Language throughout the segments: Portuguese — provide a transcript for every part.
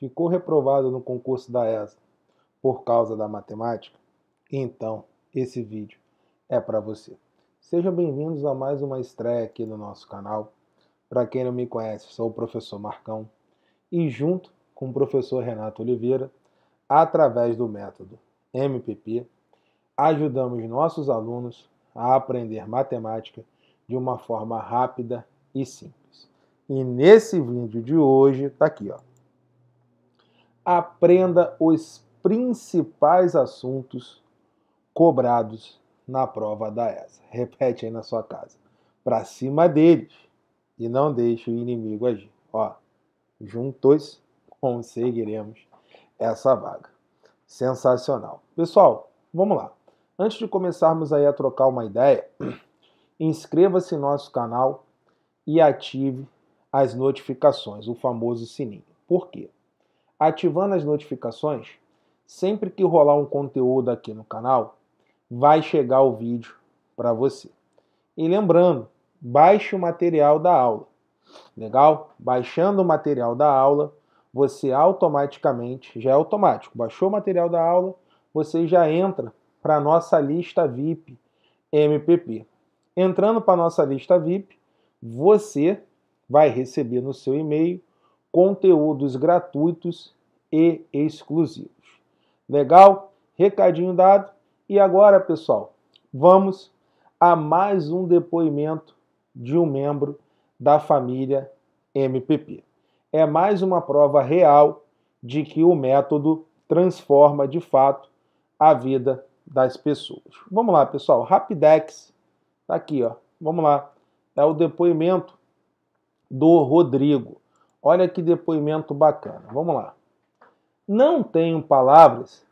ficou reprovado no concurso da ESA por causa da matemática? Então, esse vídeo é para você. Sejam bem-vindos a mais uma estreia aqui no nosso canal. Para quem não me conhece, sou o professor Marcão e junto com o professor Renato Oliveira, através do método MPP, ajudamos nossos alunos a aprender matemática de uma forma rápida e simples. E nesse vídeo de hoje, tá aqui, ó aprenda os principais assuntos cobrados na prova da ESA. Repete aí na sua casa. Para cima deles e não deixe o inimigo agir. Ó, juntos conseguiremos essa vaga. Sensacional. Pessoal, vamos lá. Antes de começarmos aí a trocar uma ideia, inscreva-se no nosso canal e ative as notificações, o famoso sininho. Por quê? ativando as notificações, sempre que rolar um conteúdo aqui no canal, vai chegar o vídeo para você. E lembrando, baixe o material da aula. Legal? Baixando o material da aula, você automaticamente, já é automático, baixou o material da aula, você já entra para a nossa lista VIP MPP. Entrando para a nossa lista VIP, você vai receber no seu e-mail conteúdos gratuitos e exclusivos. Legal? Recadinho dado. E agora, pessoal, vamos a mais um depoimento de um membro da família MPP. É mais uma prova real de que o método transforma de fato a vida das pessoas. Vamos lá, pessoal. Rapidex tá aqui, ó. Vamos lá. É o depoimento do Rodrigo. Olha que depoimento bacana. Vamos lá. Não tenho palavras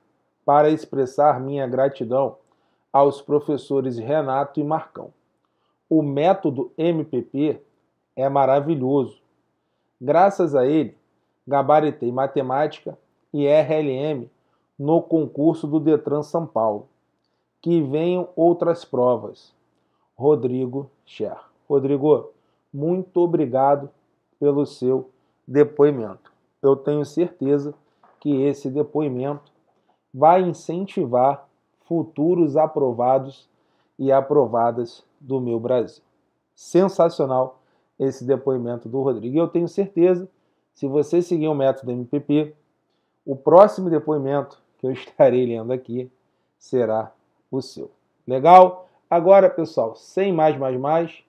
para expressar minha gratidão aos professores Renato e Marcão. O método MPP é maravilhoso. Graças a ele, gabaritei matemática e RLM no concurso do Detran São Paulo. Que venham outras provas. Rodrigo Scher. Rodrigo, muito obrigado pelo seu depoimento. Eu tenho certeza que esse depoimento vai incentivar futuros aprovados e aprovadas do meu Brasil. Sensacional esse depoimento do Rodrigo. eu tenho certeza, se você seguir o método MPP, o próximo depoimento que eu estarei lendo aqui será o seu. Legal? Agora, pessoal, sem mais, mais, mais,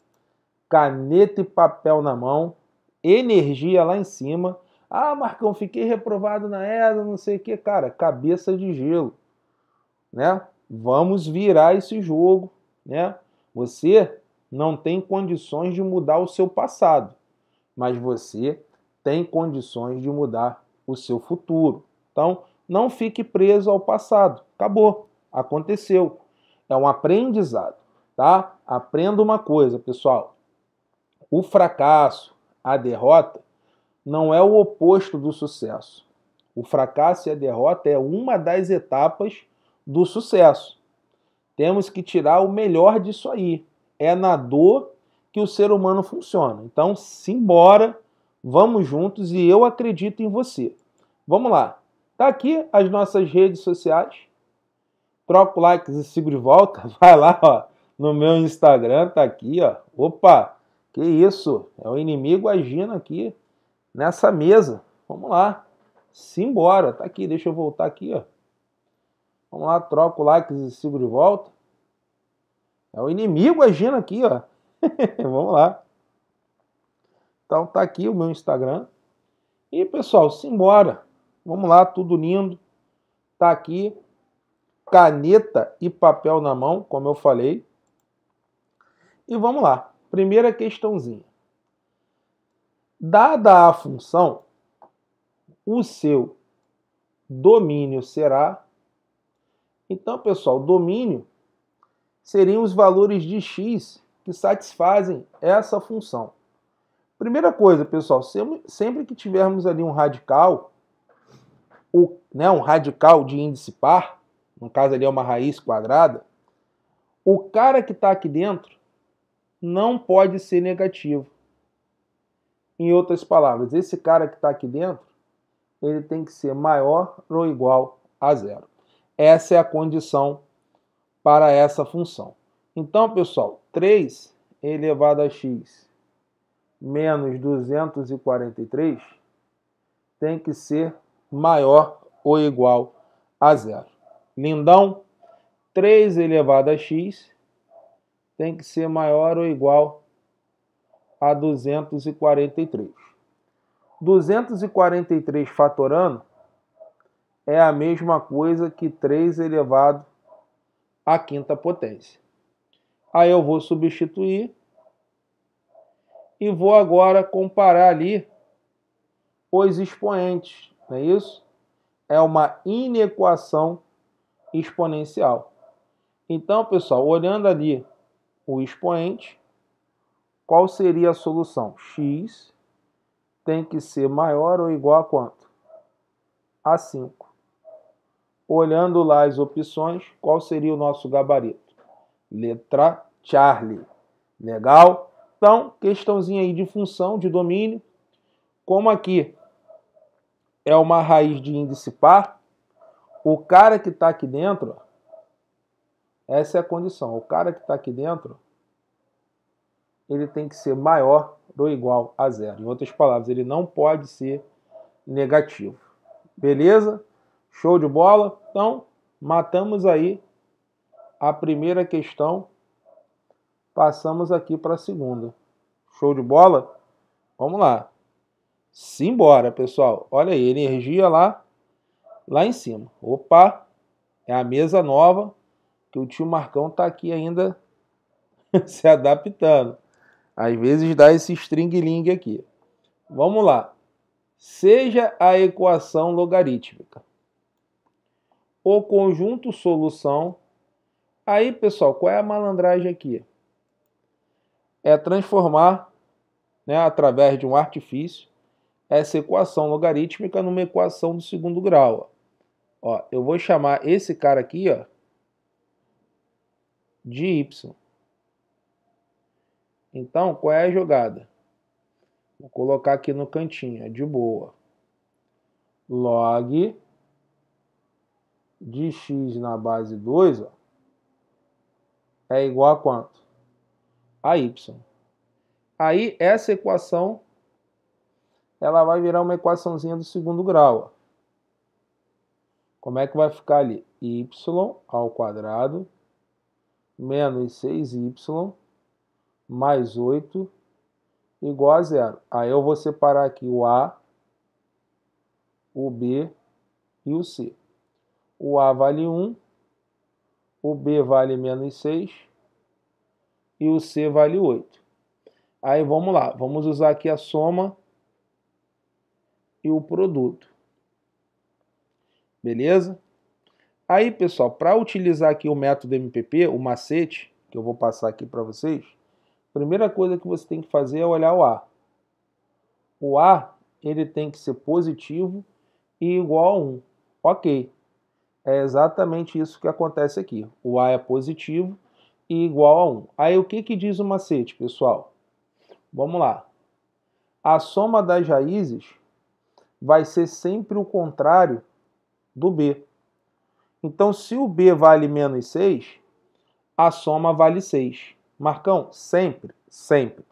caneta e papel na mão energia lá em cima. Ah, Marcão, fiquei reprovado na ESA, não sei o que. Cara, cabeça de gelo. Né? Vamos virar esse jogo. Né? Você não tem condições de mudar o seu passado, mas você tem condições de mudar o seu futuro. Então, não fique preso ao passado. Acabou. Aconteceu. É um aprendizado, tá? Aprenda uma coisa, pessoal. O fracasso, a derrota não é o oposto do sucesso. O fracasso e a derrota é uma das etapas do sucesso. Temos que tirar o melhor disso aí. É na dor que o ser humano funciona. Então, simbora, vamos juntos e eu acredito em você. Vamos lá. Tá aqui as nossas redes sociais. Troca o like e sigo de volta. Vai lá, ó, no meu Instagram, tá aqui, ó. Opa! Que isso? É o inimigo agindo aqui nessa mesa. Vamos lá. Simbora. Tá aqui, deixa eu voltar aqui, ó. Vamos lá, troco o like e sigo de volta. É o inimigo agindo aqui, ó. Vamos lá. Então tá aqui o meu Instagram. E pessoal, simbora. Vamos lá, tudo lindo. Tá aqui caneta e papel na mão, como eu falei. E vamos lá. Primeira questãozinha. Dada a função, o seu domínio será. Então, pessoal, domínio seriam os valores de x que satisfazem essa função. Primeira coisa, pessoal, sempre que tivermos ali um radical, né, um radical de índice par, no caso ali é uma raiz quadrada, o cara que está aqui dentro não pode ser negativo. Em outras palavras, esse cara que está aqui dentro, ele tem que ser maior ou igual a zero. Essa é a condição para essa função. Então, pessoal, 3 elevado a x menos 243 tem que ser maior ou igual a zero. Lindão, 3 elevado a x tem que ser maior ou igual a 243. 243 fatorando é a mesma coisa que 3 elevado à quinta potência. Aí eu vou substituir e vou agora comparar ali os expoentes, não é isso? É uma inequação exponencial. Então, pessoal, olhando ali o expoente, qual seria a solução? x tem que ser maior ou igual a quanto? A 5. Olhando lá as opções, qual seria o nosso gabarito? Letra Charlie. Legal? Então, questãozinha aí de função, de domínio. Como aqui é uma raiz de índice par, o cara que está aqui dentro, essa é a condição. O cara que está aqui dentro, ele tem que ser maior ou igual a zero. Em outras palavras, ele não pode ser negativo. Beleza? Show de bola? Então, matamos aí a primeira questão. Passamos aqui para a segunda. Show de bola? Vamos lá. Simbora, pessoal. Olha aí, energia lá, lá em cima. Opa, é a mesa nova que o tio Marcão tá aqui ainda se adaptando. Às vezes dá esse string aqui. Vamos lá. Seja a equação logarítmica. O conjunto solução. Aí, pessoal, qual é a malandragem aqui? É transformar, né, através de um artifício, essa equação logarítmica numa equação do segundo grau. Ó, eu vou chamar esse cara aqui, ó, de Y. Então, qual é a jogada? Vou colocar aqui no cantinho, é de boa. Log de x na base 2 ó, é igual a quanto? A y. Aí, essa equação ela vai virar uma equaçãozinha do segundo grau. Ó. Como é que vai ficar ali? y ao quadrado menos 6y mais 8 igual a zero. Aí eu vou separar aqui o A, o B e o C. O A vale 1, o B vale menos 6 e o C vale 8. Aí vamos lá, vamos usar aqui a soma e o produto. Beleza? Aí, pessoal, para utilizar aqui o método MPP, o macete, que eu vou passar aqui para vocês, primeira coisa que você tem que fazer é olhar o A. O A, ele tem que ser positivo e igual a 1. Ok. É exatamente isso que acontece aqui. O A é positivo e igual a 1. Aí, o que, que diz o macete, pessoal? Vamos lá. A soma das raízes vai ser sempre o contrário do B. Então, se o B vale menos 6, a soma vale 6. Marcão, sempre, sempre.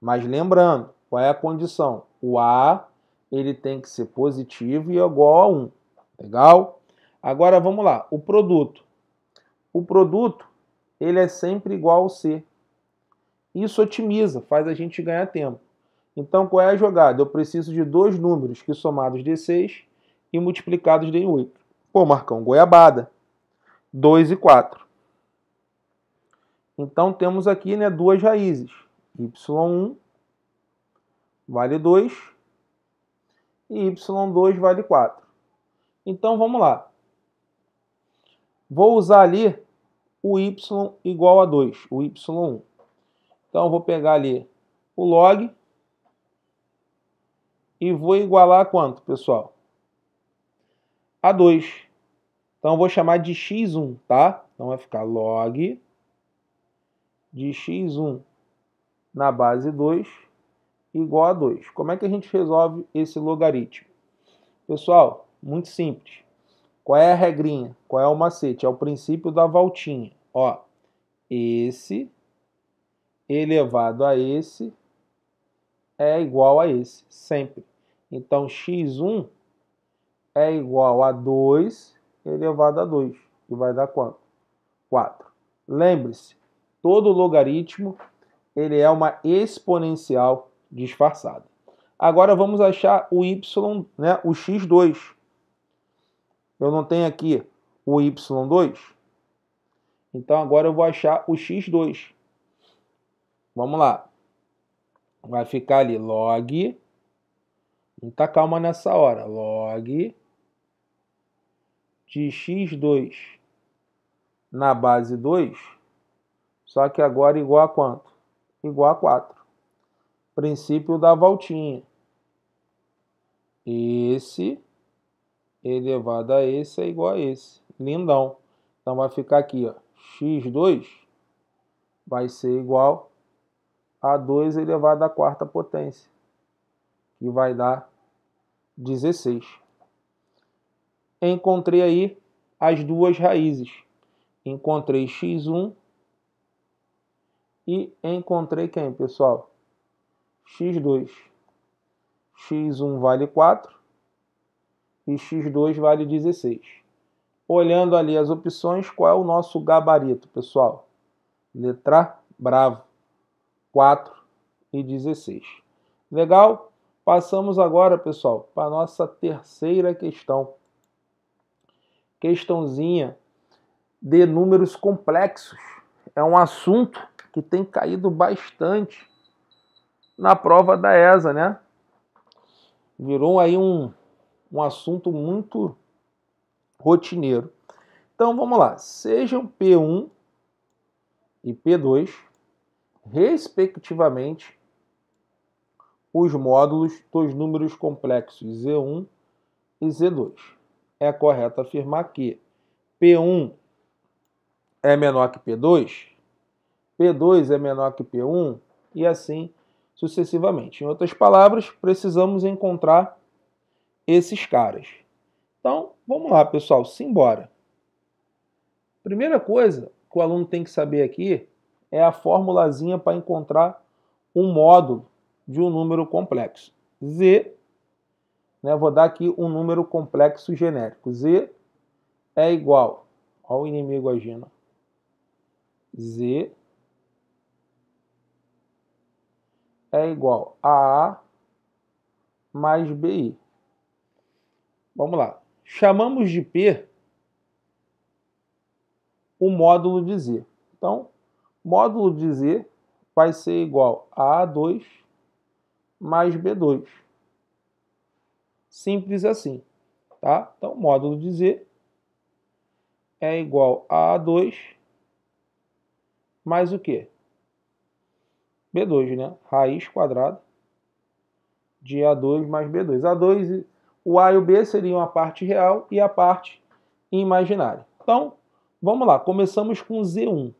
Mas lembrando, qual é a condição? O A ele tem que ser positivo e é igual a 1. Legal? Agora vamos lá, o produto. O produto ele é sempre igual ao C. Isso otimiza, faz a gente ganhar tempo. Então qual é a jogada? Eu preciso de dois números que somados dê 6 e multiplicados dêem 8. Pô, Marcão, goiabada. 2 e 4. Então temos aqui né, duas raízes. Y1 vale 2 e Y2 vale 4. Então vamos lá. Vou usar ali o y igual a 2, o y1. Então eu vou pegar ali o log e vou igualar quanto, pessoal? A2. Então eu vou chamar de x1, tá? Então vai ficar log de x1 na base 2 igual a 2. Como é que a gente resolve esse logaritmo? Pessoal, muito simples. Qual é a regrinha? Qual é o macete? É o princípio da voltinha. Ó, esse elevado a esse é igual a esse, sempre. Então, x1 é igual a 2 elevado a 2. E vai dar quanto? 4. Lembre-se, todo logaritmo ele é uma exponencial disfarçada. Agora vamos achar o y, né, o x2. Eu não tenho aqui o y2. Então agora eu vou achar o x2. Vamos lá. Vai ficar ali log. Muita calma nessa hora. Log de x2 na base 2, só que agora igual a quanto? Igual a 4. Princípio da voltinha. Esse elevado a esse é igual a esse. Lindão. Então vai ficar aqui, ó, x2 vai ser igual a 2 elevado à quarta potência, que vai dar 16 encontrei aí as duas raízes. Encontrei x1 e encontrei quem, pessoal? x2. x1 vale 4 e x2 vale 16. Olhando ali as opções, qual é o nosso gabarito, pessoal? Letra bravo, 4 e 16. Legal? Passamos agora, pessoal, para a nossa terceira questão questãozinha de números complexos. É um assunto que tem caído bastante na prova da ESA, né? Virou aí um, um assunto muito rotineiro. Então vamos lá, sejam P1 e P2, respectivamente, os módulos dos números complexos Z1 e Z2 é correto afirmar que P1 é menor que P2, P2 é menor que P1 e assim sucessivamente. Em outras palavras, precisamos encontrar esses caras. Então, vamos lá, pessoal, simbora. Primeira coisa que o aluno tem que saber aqui é a formulazinha para encontrar um módulo de um número complexo. Z né? Vou dar aqui um número complexo genérico. Z é igual. ao o inimigo agindo. Z é igual a A mais BI. Vamos lá. Chamamos de P o módulo de Z. Então, módulo de Z vai ser igual a A2 mais B2. Simples assim, tá? Então, módulo de Z é igual a A2 mais o quê? B2, né? Raiz quadrada de A2 mais B2. A2, o A e o B seriam a parte real e a parte imaginária. Então, vamos lá. Começamos com Z1.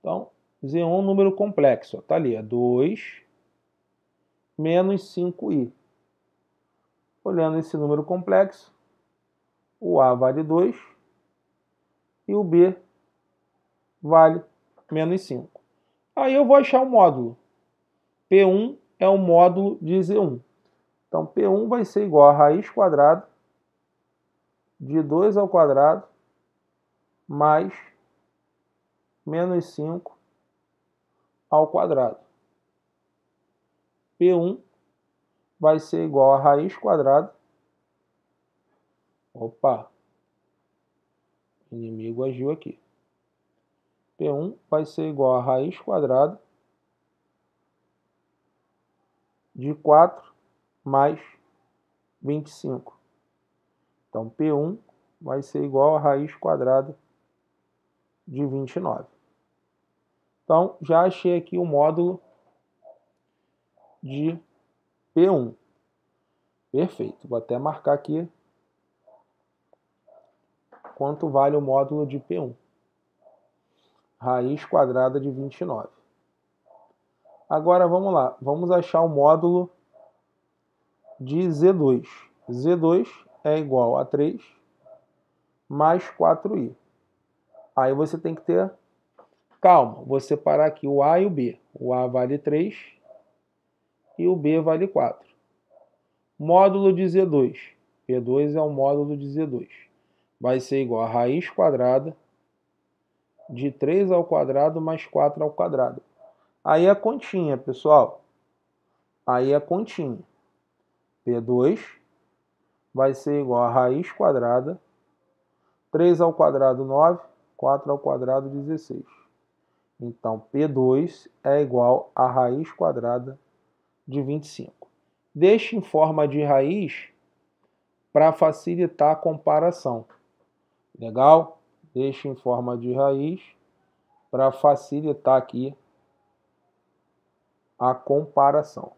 Então, Z1 é um número complexo. Está ali, é 2 menos 5i. Olhando esse número complexo, o A vale 2 e o B vale menos 5. Aí eu vou achar o módulo. P1 é o módulo de Z1. Então, P1 vai ser igual a raiz quadrada de 2 ao quadrado mais menos 5 ao quadrado. P1 vai ser igual a raiz quadrada. Opa! Inimigo agiu aqui. P1 vai ser igual a raiz quadrada de 4 mais 25. Então, P1 vai ser igual a raiz quadrada de 29. Então, já achei aqui o módulo de P1. Perfeito. Vou até marcar aqui quanto vale o módulo de P1. Raiz quadrada de 29. Agora vamos lá, vamos achar o módulo de Z2. Z2 é igual a 3 mais 4i. Aí você tem que ter calma, vou separar aqui o A e o B. O A vale 3 e o B vale 4. Módulo de Z2. P2 é o módulo de Z2. Vai ser igual a raiz quadrada de 3 ao quadrado mais 4 ao quadrado. Aí a é continha, pessoal. Aí a é continha. P2 vai ser igual a raiz quadrada 3 ao quadrado 9, 4 ao quadrado 16. Então P2 é igual a raiz quadrada de 25. Deixe em forma de raiz para facilitar a comparação. Legal? Deixe em forma de raiz para facilitar aqui a comparação.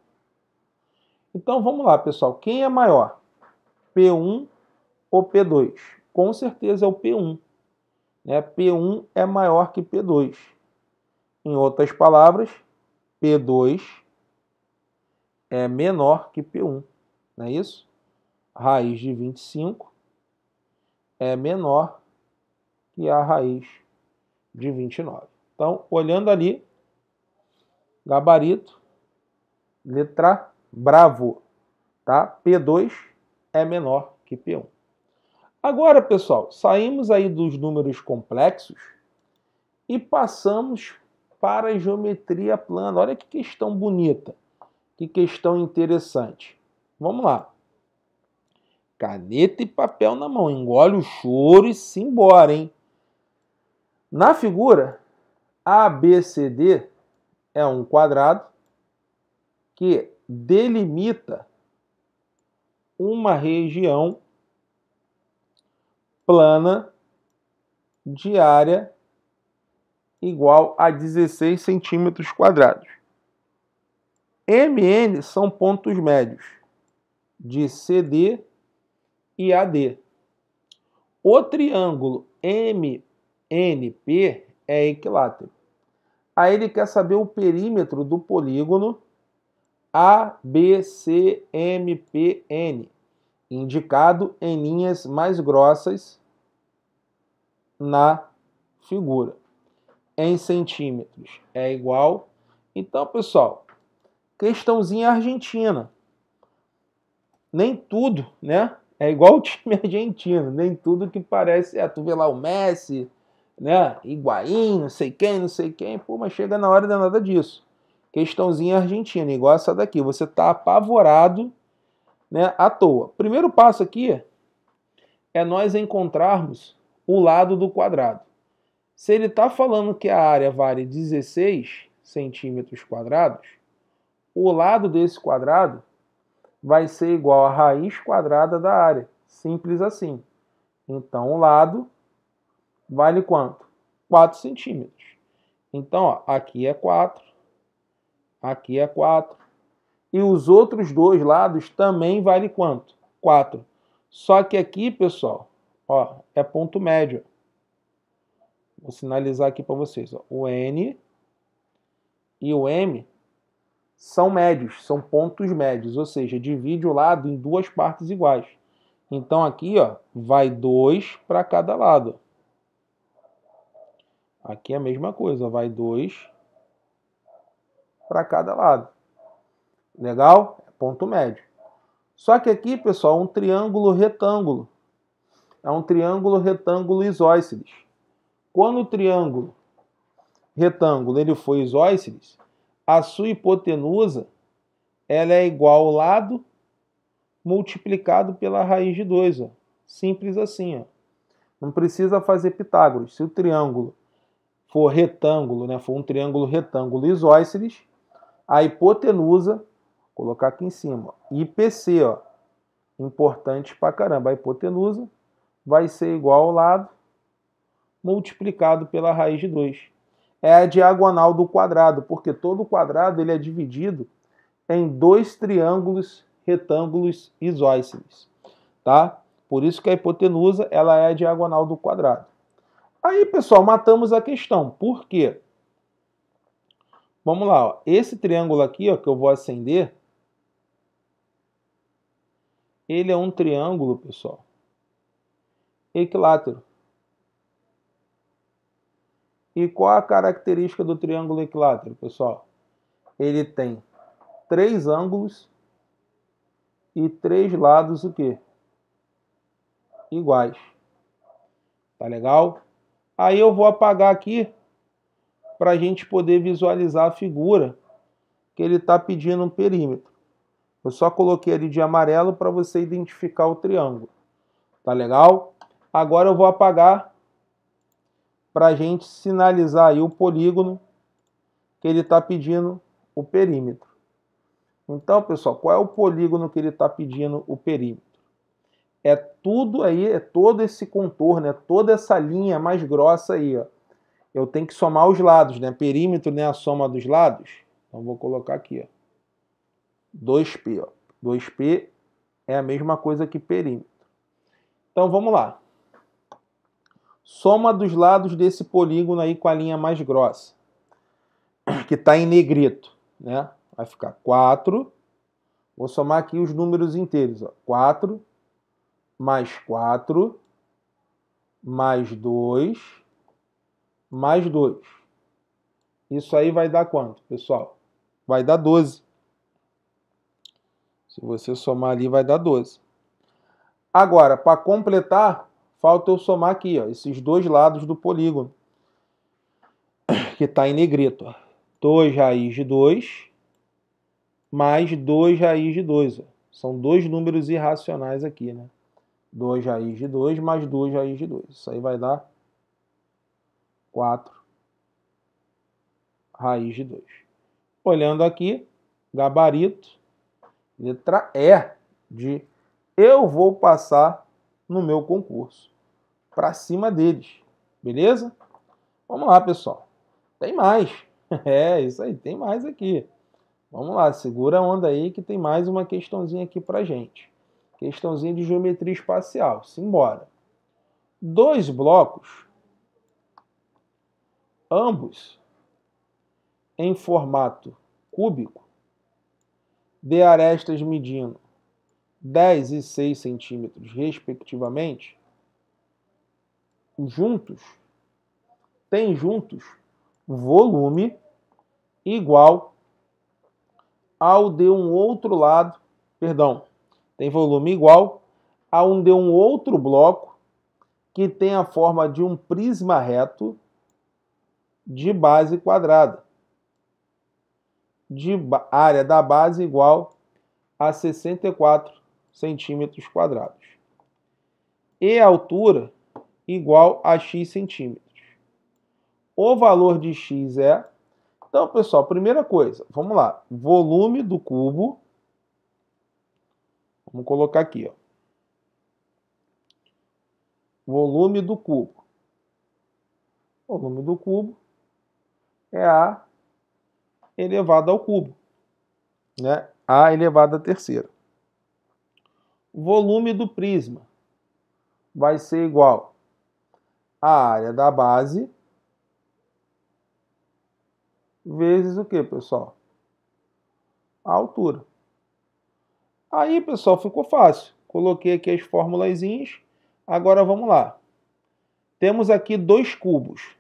Então vamos lá, pessoal. Quem é maior? P1 ou P2? Com certeza é o P1. Né? P1 é maior que P2. Em outras palavras, P2 é menor que P1, não é isso? Raiz de 25 é menor que a raiz de 29. Então, olhando ali, gabarito, letra bravo, tá? P2 é menor que P1. Agora, pessoal, saímos aí dos números complexos e passamos para a geometria plana. Olha que questão bonita. Que questão interessante. Vamos lá. Caneta e papel na mão. Engole o choro e se embora, hein? Na figura, ABCD é um quadrado que delimita uma região plana de área igual a 16 centímetros quadrados. MN são pontos médios de CD e AD. O triângulo MNP é equilátero. Aí ele quer saber o perímetro do polígono ABCMPN, indicado em linhas mais grossas na figura. Em centímetros é igual. Então, pessoal, questãozinha argentina. Nem tudo, né? É igual o time argentino, nem tudo que parece. É, tu vê lá o Messi, né? Higuaín, não sei quem, não sei quem, pô, mas chega na hora de é nada disso. Questãozinha argentina, igual essa daqui. Você tá apavorado, né? À toa. Primeiro passo aqui é nós encontrarmos o lado do quadrado. Se ele tá falando que a área vale 16 centímetros quadrados, o lado desse quadrado vai ser igual à raiz quadrada da área. Simples assim. Então, o lado vale quanto? 4 centímetros. Então, ó, aqui é 4, aqui é 4. E os outros dois lados também vale quanto? 4. Só que aqui, pessoal, ó, é ponto médio. Vou sinalizar aqui para vocês. Ó, o N e o M são médios, são pontos médios, ou seja, divide o lado em duas partes iguais. Então aqui ó, vai 2 para cada lado. Aqui é a mesma coisa, vai 2 para cada lado. Legal? Ponto médio. Só que aqui, pessoal, é um triângulo retângulo. É um triângulo retângulo isósceles. Quando o triângulo retângulo ele foi isósceles, a sua hipotenusa ela é igual ao lado multiplicado pela raiz de 2. Ó. Simples assim. Ó. Não precisa fazer Pitágoras. Se o triângulo for retângulo, né, for um triângulo retângulo isósceles, a hipotenusa, colocar aqui em cima, ó, IPC, ó, importante pra caramba, a hipotenusa vai ser igual ao lado multiplicado pela raiz de 2 é a diagonal do quadrado, porque todo quadrado ele é dividido em dois triângulos retângulos isósceles, tá? Por isso que a hipotenusa ela é a diagonal do quadrado. Aí, pessoal, matamos a questão. Por quê? Vamos lá, ó. esse triângulo aqui ó, que eu vou acender, ele é um triângulo, pessoal, equilátero. E qual a característica do triângulo equilátero, pessoal? Ele tem três ângulos e três lados o quê? Iguais. Tá legal? Aí eu vou apagar aqui para a gente poder visualizar a figura que ele está pedindo um perímetro. Eu só coloquei ele de amarelo para você identificar o triângulo. Tá legal? Agora eu vou apagar para a gente sinalizar aí o polígono que ele está pedindo o perímetro. Então, pessoal, qual é o polígono que ele está pedindo o perímetro? É tudo aí, é todo esse contorno, é toda essa linha mais grossa aí, ó. Eu tenho que somar os lados, né? Perímetro, né? A soma dos lados. Então, vou colocar aqui, ó. 2P, ó. 2P é a mesma coisa que perímetro. Então, vamos lá soma dos lados desse polígono aí com a linha mais grossa, que está em negrito, né? Vai ficar 4, vou somar aqui os números inteiros, ó, 4 mais 4 mais 2 mais 2. Isso aí vai dar quanto, pessoal? Vai dar 12. Se você somar ali, vai dar 12. Agora, para completar, Falta eu somar aqui, ó, esses dois lados do polígono, que está em negrito. 2 raiz de 2 mais 2 raiz de 2. São dois números irracionais aqui, né? 2 raiz de 2 mais 2 raiz de 2. Isso aí vai dar 4 raiz de 2. Olhando aqui, gabarito, letra E de eu vou passar no meu concurso para cima deles. Beleza? Vamos lá, pessoal. Tem mais. É, isso aí, tem mais aqui. Vamos lá, segura a onda aí que tem mais uma questãozinha aqui pra gente. Questãozinha de geometria espacial. Simbora. Dois blocos, ambos em formato cúbico, de arestas medindo 10 e 6 centímetros, respectivamente, juntos, têm juntos volume igual ao de um outro lado, perdão, tem volume igual a um de um outro bloco que tem a forma de um prisma reto de base quadrada, de área da base igual a 64 centímetros quadrados. E a altura igual a x centímetros. O valor de x é... Então, pessoal, primeira coisa, vamos lá. Volume do cubo. Vamos colocar aqui, ó. Volume do cubo. Volume do cubo é A elevado ao cubo, né? A elevado à terceira. Volume do prisma vai ser igual a área da base vezes o que, pessoal? A altura. Aí, pessoal, ficou fácil. Coloquei aqui as fórmulas. Agora vamos lá. Temos aqui dois cubos.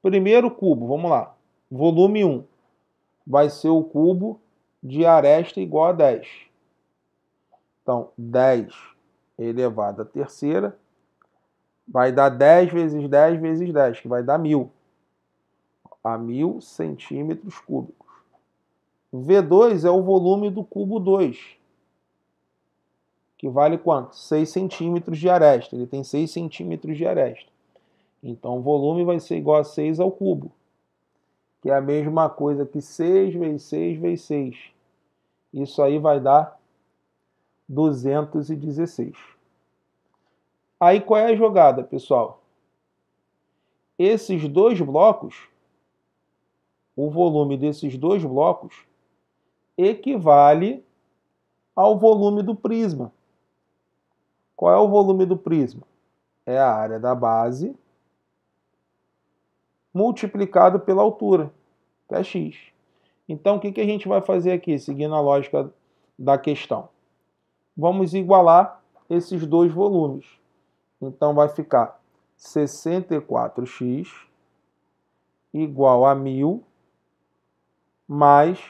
Primeiro cubo, vamos lá. Volume 1 vai ser o cubo de aresta igual a 10. Então, 10 elevado à terceira vai dar 10 vezes 10 vezes 10, que vai dar 1.000. A mil centímetros cúbicos. V2 é o volume do cubo 2, que vale quanto? 6 centímetros de aresta. Ele tem 6 centímetros de aresta. Então o volume vai ser igual a 6 ao cubo, que é a mesma coisa que 6 vezes 6 vezes 6. Isso aí vai dar 216. Aí qual é a jogada, pessoal? Esses dois blocos, o volume desses dois blocos equivale ao volume do prisma. Qual é o volume do prisma? É a área da base multiplicado pela altura, que é x. Então, o que, que a gente vai fazer aqui, seguindo a lógica da questão? Vamos igualar esses dois volumes. Então vai ficar 64x igual a 1000 mais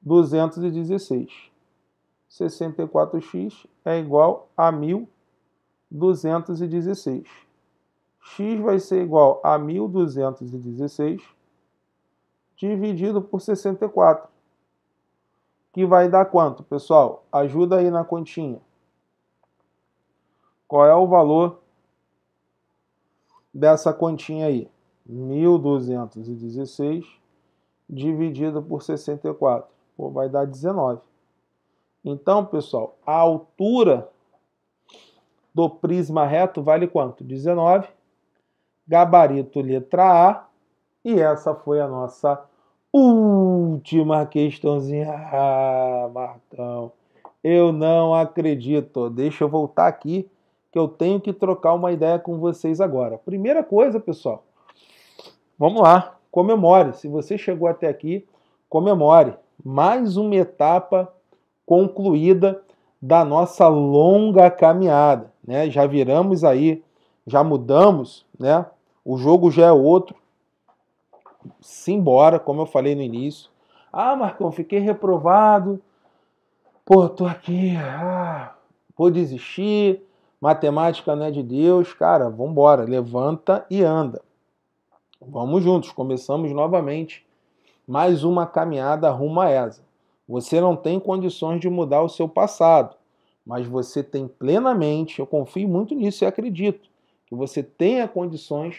216. 64x é igual a 1216. x vai ser igual a 1216 dividido por 64, que vai dar quanto, pessoal? Ajuda aí na continha. Qual é o valor dessa continha aí? 1.216 dividido por 64. Pô, vai dar 19. Então, pessoal, a altura do prisma reto vale quanto? 19. Gabarito letra A. E essa foi a nossa última questãozinha. Ah, Marcão, eu não acredito. Deixa eu voltar aqui que eu tenho que trocar uma ideia com vocês agora. Primeira coisa, pessoal, vamos lá, comemore. Se você chegou até aqui, comemore. Mais uma etapa concluída da nossa longa caminhada, né? Já viramos aí, já mudamos, né? O jogo já é outro. Simbora, como eu falei no início. Ah, Marcão, fiquei reprovado. Pô, tô aqui, ah, vou desistir matemática não é de Deus, cara, vamos embora, levanta e anda. Vamos juntos, começamos novamente mais uma caminhada rumo a essa. Você não tem condições de mudar o seu passado, mas você tem plenamente, eu confio muito nisso e acredito, que você tenha condições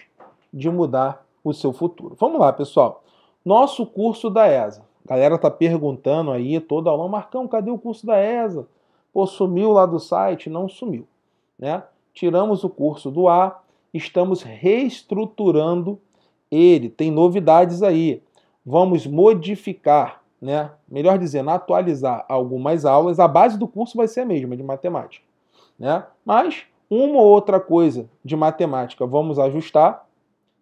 de mudar o seu futuro. Vamos lá, pessoal. Nosso curso da ESA. A galera tá perguntando aí toda aula, Marcão, cadê o curso da ESA? Pô, sumiu lá do site? Não sumiu né? tiramos o curso do ar, estamos reestruturando ele, tem novidades aí. Vamos modificar, né? melhor dizendo, atualizar algumas aulas. A base do curso vai ser a mesma, de matemática. Né? Mas uma ou outra coisa de matemática vamos ajustar,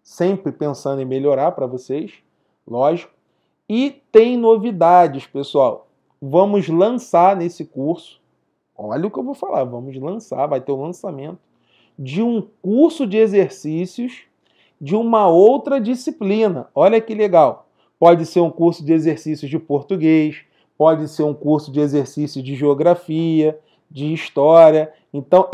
sempre pensando em melhorar para vocês, lógico. E tem novidades, pessoal. Vamos lançar nesse curso olha o que eu vou falar, vamos lançar, vai ter o um lançamento de um curso de exercícios de uma outra disciplina. Olha que legal. Pode ser um curso de exercícios de português, pode ser um curso de exercícios de geografia, de história. Então,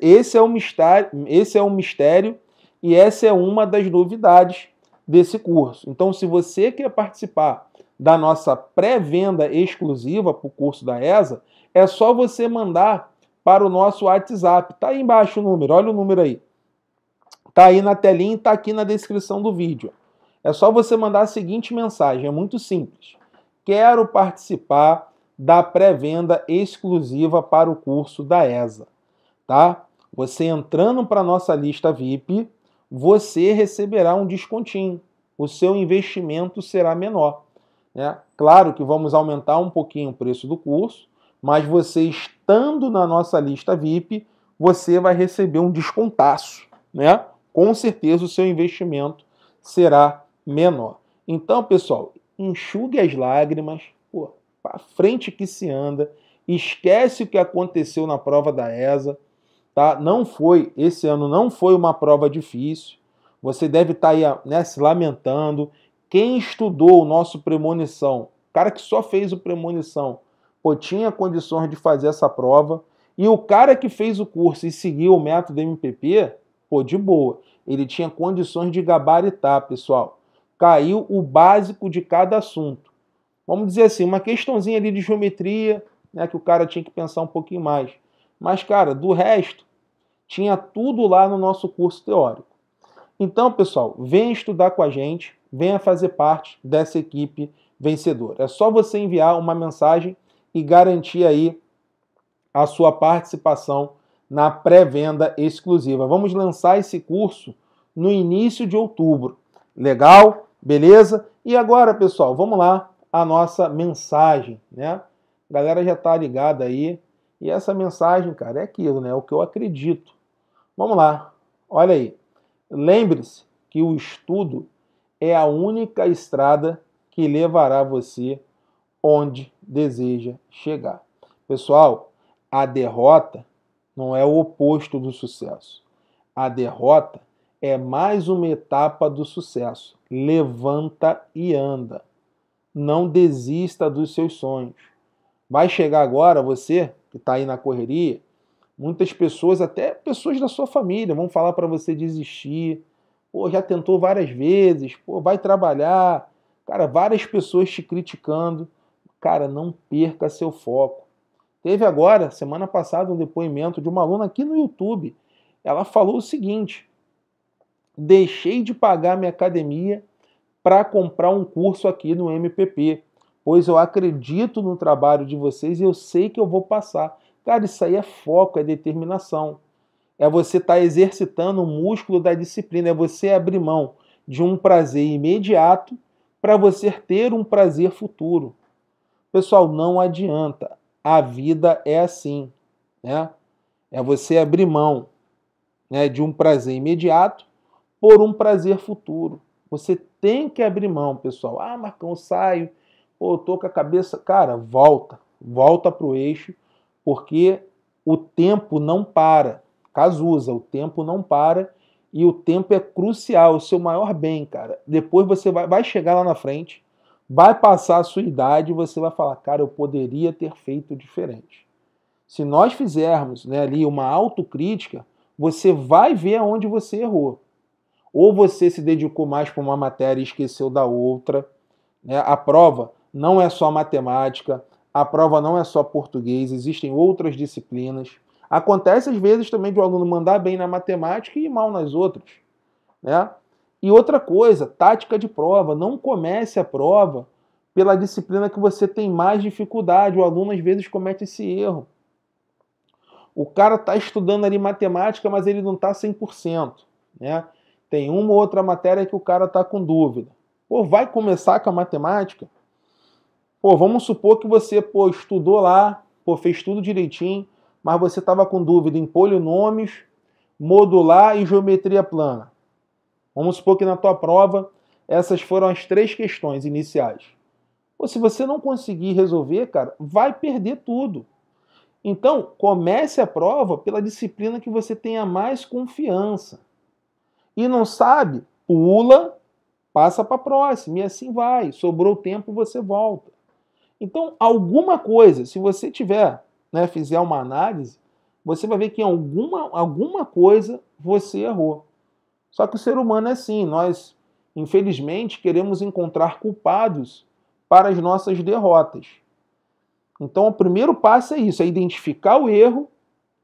esse é um mistério, esse é um mistério e essa é uma das novidades desse curso. Então, se você quer participar da nossa pré-venda exclusiva para o curso da ESA, é só você mandar para o nosso WhatsApp. Tá aí embaixo o número, olha o número aí. Tá aí na telinha e tá aqui na descrição do vídeo. É só você mandar a seguinte mensagem, é muito simples. Quero participar da pré-venda exclusiva para o curso da ESA, tá? Você entrando para nossa lista VIP, você receberá um descontinho. O seu investimento será menor. Né? Claro que vamos aumentar um pouquinho o preço do curso, mas você estando na nossa lista VIP, você vai receber um descontaço, né? Com certeza o seu investimento será menor. Então, pessoal, enxugue as lágrimas, pô, para frente que se anda, esquece o que aconteceu na prova da ESA, tá? Não foi, esse ano não foi uma prova difícil. Você deve estar tá aí né, se lamentando. Quem estudou o nosso premonição, o cara que só fez o premonição, pô, tinha condições de fazer essa prova. E o cara que fez o curso e seguiu o método MPP, pô, de boa. Ele tinha condições de gabaritar, pessoal. Caiu o básico de cada assunto. Vamos dizer assim, uma questãozinha ali de geometria, né, que o cara tinha que pensar um pouquinho mais. Mas, cara, do resto, tinha tudo lá no nosso curso teórico. Então, pessoal, venha estudar com a gente, venha fazer parte dessa equipe vencedora. É só você enviar uma mensagem e garantir aí a sua participação na pré-venda exclusiva. Vamos lançar esse curso no início de outubro. Legal? Beleza? E agora, pessoal, vamos lá a nossa mensagem, né? A galera já tá ligada aí. E essa mensagem, cara, é aquilo, né? É o que eu acredito. Vamos lá. Olha aí. Lembre-se que o estudo é a única estrada que levará você onde deseja chegar. Pessoal, a derrota não é o oposto do sucesso. A derrota é mais uma etapa do sucesso. Levanta e anda. Não desista dos seus sonhos. Vai chegar agora você que está aí na correria. Muitas pessoas, até pessoas da sua família, vão falar para você desistir. Pô, já tentou várias vezes. Pô, vai trabalhar. Cara, várias pessoas te criticando. Cara, não perca seu foco. Teve agora, semana passada, um depoimento de uma aluna aqui no YouTube. Ela falou o seguinte: deixei de pagar minha academia para comprar um curso aqui no MPP, pois eu acredito no trabalho de vocês e eu sei que eu vou passar. Cara, isso aí é foco, é determinação. É você estar tá exercitando o músculo da disciplina, é você abrir mão de um prazer imediato para você ter um prazer futuro. Pessoal, não adianta. A vida é assim, né? É você abrir mão né, de um prazer imediato por um prazer futuro. Você tem que abrir mão, pessoal. Ah, Marcão, saio. Pô, tô com a cabeça. Cara, volta. Volta pro eixo, porque o tempo não para. Cazuza, o tempo não para. E o tempo é crucial, o seu maior bem, cara. Depois você vai, vai chegar lá na frente vai passar a sua idade e você vai falar, cara, eu poderia ter feito diferente. Se nós fizermos né, ali uma autocrítica, você vai ver aonde você errou. Ou você se dedicou mais para uma matéria e esqueceu da outra. Né? A prova não é só matemática, a prova não é só português, existem outras disciplinas. Acontece às vezes também de o um aluno mandar bem na matemática e mal nas outras. Né? E outra coisa, tática de prova. Não comece a prova pela disciplina que você tem mais dificuldade. O aluno às vezes comete esse erro. O cara está estudando ali matemática, mas ele não está 100%. Né? Tem uma ou outra matéria que o cara está com dúvida. Pô, vai começar com a matemática? Pô, vamos supor que você pô, estudou lá, pô, fez tudo direitinho, mas você estava com dúvida em polinômios, modular e geometria plana. Vamos supor que na tua prova essas foram as três questões iniciais. Ou se você não conseguir resolver, cara, vai perder tudo. Então, comece a prova pela disciplina que você tenha mais confiança. E não sabe, pula, passa para a próxima e assim vai. Sobrou tempo, você volta. Então, alguma coisa, se você tiver, né, fizer uma análise, você vai ver que alguma, alguma coisa você errou. Só que o ser humano é assim, nós, infelizmente, queremos encontrar culpados para as nossas derrotas. Então, o primeiro passo é isso: é identificar o erro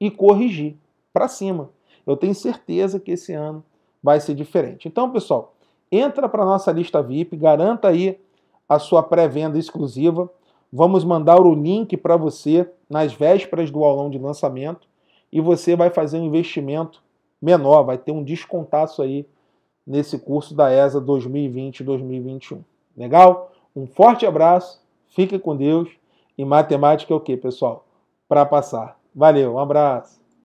e corrigir para cima. Eu tenho certeza que esse ano vai ser diferente. Então, pessoal, entra para nossa lista VIP, garanta aí a sua pré-venda exclusiva. Vamos mandar o link para você nas vésperas do aulão de lançamento e você vai fazer um investimento menor, vai ter um descontaço aí nesse curso da ESA 2020-2021. Legal? Um forte abraço, fique com Deus e matemática é o que, pessoal? Para passar. Valeu, um abraço.